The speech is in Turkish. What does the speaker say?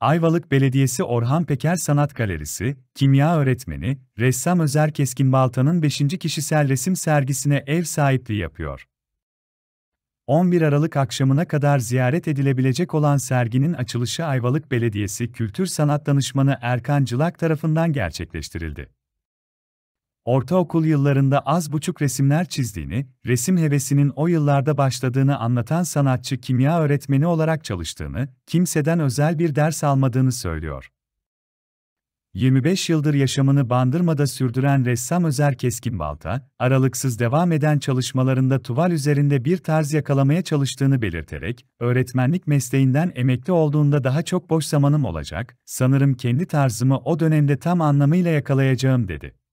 Ayvalık Belediyesi Orhan Peker Sanat Galerisi, kimya öğretmeni, ressam Özer Keskin Balta'nın 5. kişisel resim sergisine ev sahipliği yapıyor. 11 Aralık akşamına kadar ziyaret edilebilecek olan serginin açılışı Ayvalık Belediyesi Kültür Sanat Danışmanı Erkan Cılak tarafından gerçekleştirildi ortaokul yıllarında az buçuk resimler çizdiğini, resim hevesinin o yıllarda başladığını anlatan sanatçı kimya öğretmeni olarak çalıştığını, kimseden özel bir ders almadığını söylüyor. 25 yıldır yaşamını Bandırma'da sürdüren ressam Özer Keskinbalta, aralıksız devam eden çalışmalarında tuval üzerinde bir tarz yakalamaya çalıştığını belirterek, öğretmenlik mesleğinden emekli olduğunda daha çok boş zamanım olacak, sanırım kendi tarzımı o dönemde tam anlamıyla yakalayacağım dedi.